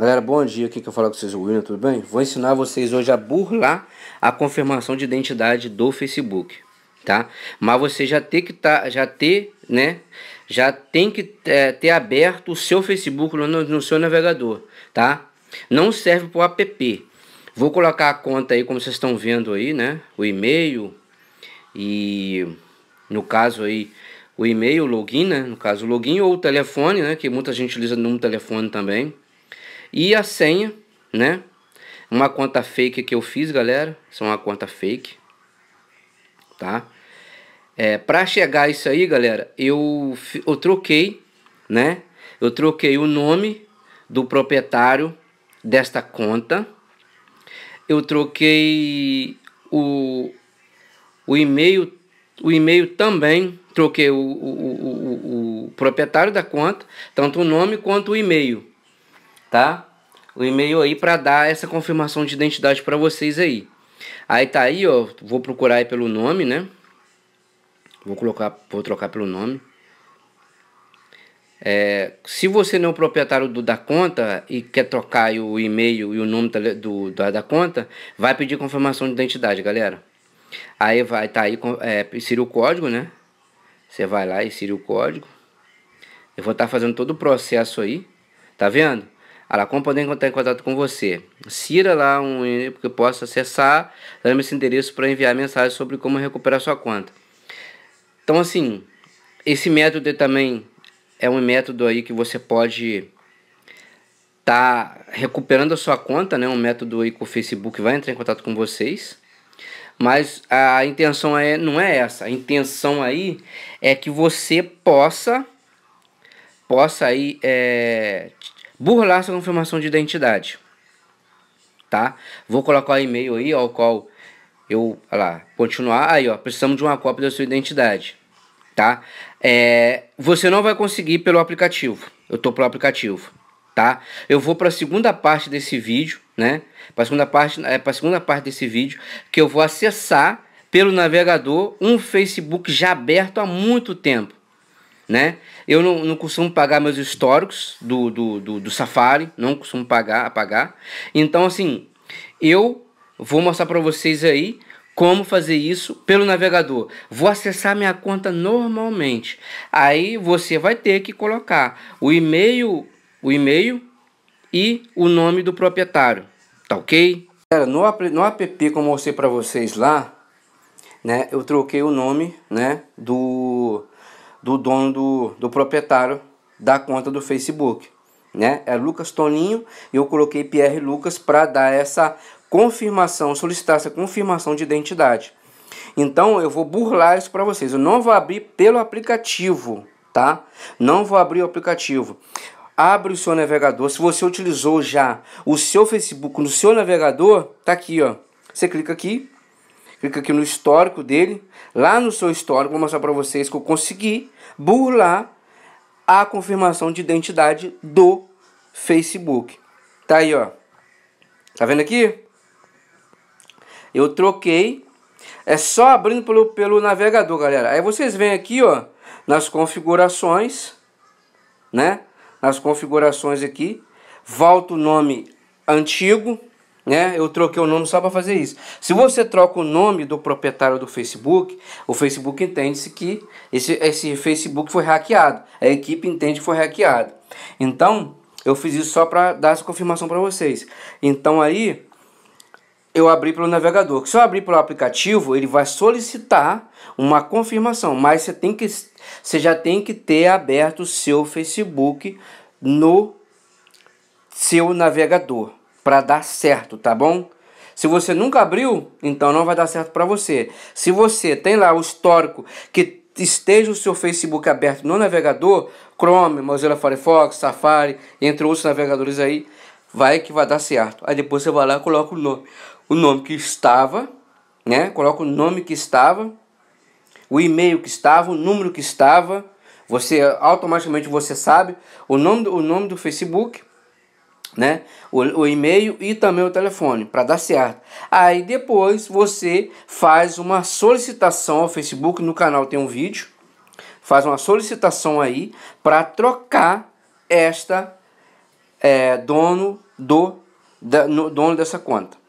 Galera, bom dia. Aqui que eu falo com vocês, é o William, tudo bem? Vou ensinar vocês hoje a burlar a confirmação de identidade do Facebook, tá? Mas você já tem que tá, já ter, né? Já tem que é, ter aberto o seu Facebook no, no seu navegador, tá? Não serve para o app. Vou colocar a conta aí, como vocês estão vendo aí, né? O e-mail e, no caso aí, o e-mail, o login, né? No caso, o login ou o telefone, né? Que muita gente utiliza no telefone também. E a senha, né? Uma conta fake que eu fiz, galera. Isso é uma conta fake. Tá? É, para chegar isso aí, galera, eu, eu troquei, né? Eu troquei o nome do proprietário desta conta. Eu troquei o, o e-mail o e-mail também troquei o, o, o, o, proprietário da conta, tanto o nome quanto o e-mail, tá? O e-mail aí para dar essa confirmação de identidade para vocês aí. Aí tá aí, ó, vou procurar aí pelo nome, né? Vou colocar, vou trocar pelo nome. É, se você não é o proprietário do, da conta e quer trocar o e-mail e o nome do, da, da conta, vai pedir confirmação de identidade, galera. Aí vai, tá aí, é, insira o código, né? Você vai lá e insira o código. Eu vou estar tá fazendo todo o processo aí, tá vendo? Ela, como podem entrar em contato com você? Cira lá um e-mail que eu possa acessar, dando esse endereço para enviar mensagem sobre como recuperar sua conta. Então, assim, esse método também é um método aí que você pode tá recuperando a sua conta, né? Um método aí que o Facebook vai entrar em contato com vocês. Mas a intenção é, não é essa. A intenção aí é que você possa possa aí é, burlar sua confirmação de identidade. Tá? Vou colocar o e-mail aí, ao qual eu, olha lá, continuar. Aí, ó, precisamos de uma cópia da sua identidade. Tá? É, você não vai conseguir pelo aplicativo. Eu tô pelo aplicativo, tá? Eu vou para a segunda parte desse vídeo, né? Para segunda parte, é, para segunda parte desse vídeo que eu vou acessar pelo navegador um Facebook já aberto há muito tempo né? Eu não, não costumo pagar meus históricos do, do, do, do Safari, não costumo pagar, apagar. Então, assim, eu vou mostrar para vocês aí como fazer isso pelo navegador. Vou acessar minha conta normalmente. Aí você vai ter que colocar o e-mail, o e-mail e o nome do proprietário, tá ok? Cara, no, no app como eu mostrei para vocês lá, né? Eu troquei o nome, né? Do do dono do, do proprietário da conta do Facebook. Né? É Lucas Toninho e eu coloquei Pierre Lucas para dar essa confirmação, solicitar essa confirmação de identidade. Então eu vou burlar isso para vocês. Eu não vou abrir pelo aplicativo, tá? Não vou abrir o aplicativo. Abre o seu navegador. Se você utilizou já o seu Facebook no seu navegador, tá aqui, ó. Você clica aqui, Clica aqui no histórico dele. Lá no seu histórico, vou mostrar para vocês que eu consegui burlar a confirmação de identidade do Facebook. Tá aí, ó. Tá vendo aqui? Eu troquei. É só abrindo pelo, pelo navegador, galera. Aí vocês vêm aqui, ó, nas configurações, né? Nas configurações aqui. Volta o nome antigo, né? Eu troquei o nome só para fazer isso. Se você troca o nome do proprietário do Facebook, o Facebook entende-se que esse, esse Facebook foi hackeado. A equipe entende que foi hackeado. Então, eu fiz isso só para dar essa confirmação para vocês. Então aí eu abri pelo navegador. Se eu abrir pelo aplicativo, ele vai solicitar uma confirmação, mas você tem que você já tem que ter aberto o seu Facebook no seu navegador para dar certo, tá bom? Se você nunca abriu, então não vai dar certo para você. Se você tem lá o histórico que esteja o seu Facebook aberto no navegador, Chrome, Mozilla Firefox, Safari, entre outros navegadores aí, vai que vai dar certo. Aí depois você vai lá e coloca o nome, o nome que estava, né? Coloca o nome que estava, o e-mail que estava, o número que estava. Você automaticamente você sabe o nome, o nome do Facebook né? O, o, e-mail e também o telefone para dar certo. Aí depois você faz uma solicitação ao Facebook, no canal tem um vídeo, faz uma solicitação aí para trocar esta é, dono do da, no, dono dessa conta.